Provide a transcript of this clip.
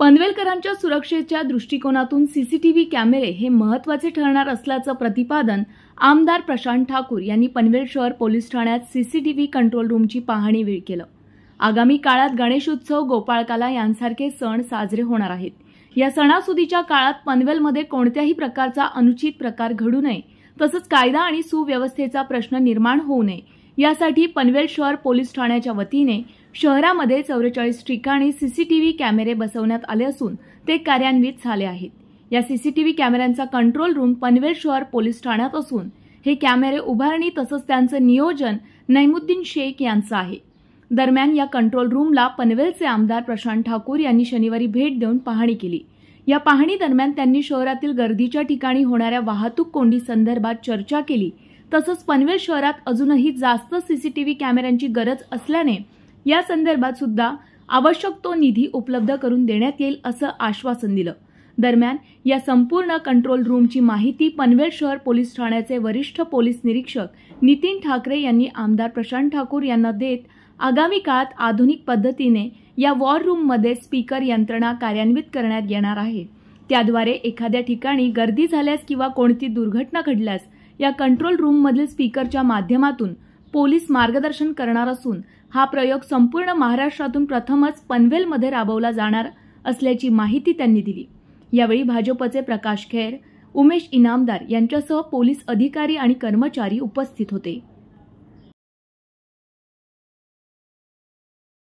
पनवेलकरांच्या सुरक्षेच्या दृष्टिकोनातून सीसीटीव्ही कॅमेरे हे महत्त्वाचे ठरणार असल्याचं प्रतिपादन आमदार प्रशांत ठाकूर यांनी पनवेल शहर पोलीस ठाण्यात सीसीटीव्ही कंट्रोल रूमची पाहणी वेळ केलं आगामी काळात गणेशोत्सव गोपाळकाला यांसारखे सण साजरे होणार आहेत या सणासुदीच्या काळात पनवेलमध्ये कोणत्याही प्रकारचा अनुचित प्रकार घडू नये तसंच कायदा आणि सुव्यवस्थेचा प्रश्न निर्माण होऊ नये यासाठी पनवेल शहर पोलीस ठाण्याच्या वतीने शहरामध्ये चौवेचाळीस ठिकाणी सीसीटीव्ही कॅमेरे बसवण्यात आले असून ते कार्यान्वित झाले आहेत या सीसीटीव्ही कॅमेऱ्यांचा कंट्रोल रूम पनवेल शहर पोलीस ठाण्यात असून हे कॅमेरे उभारणी तसंच त्यांचं नियोजन नैमुद्दीन शेख यांचं आहे दरम्यान या कंट्रोल रूमला पनवेलचे आमदार प्रशांत ठाकूर यांनी शनिवारी भेट देऊन पाहणी केली या पाहणी दरम्यान त्यांनी शहरातील गर्दीच्या ठिकाणी होणाऱ्या वाहतूक कोंडी संदर्भात चर्चा केली तसंच पनवेल शहरात अजूनही जास्त सीसीटीव्ही कॅमेऱ्यांची गरज असल्याने या संदर्भात सुद्धा आवश्यक तो निधी उपलब्ध करून देण्यात येईल असं आश्वासन दिलं दरम्यान या संपूर्ण कंट्रोल रूमची माहिती पनवेल शहर पोलीस ठाण्याचे वरिष्ठ पोलीस निरीक्षक नितीन ठाकरे यांनी आमदार प्रशांत ठाकूर यांना देत आगामी काळात आधुनिक पद्धतीने या वॉर रूममध्ये स्पीकर यंत्रणा कार्यान्वित करण्यात येणार आहे त्याद्वारे एखाद्या ठिकाणी गर्दी झाल्यास किंवा कोणती दुर्घटना घडल्यास या कंट्रोल रूममधील स्पीकरच्या माध्यमातून पोलीस मार्गदर्शन करणार असून हा प्रयोग संपूर्ण महाराष्ट्रातून प्रथमच पनवेलमध्ये राबवला जाणार असल्याची माहिती त्यांनी दिली यावेळी भाजपचे प्रकाश खेर उमेश इनामदार यांच्यासह पोलीस अधिकारी आणि कर्मचारी उपस्थित होते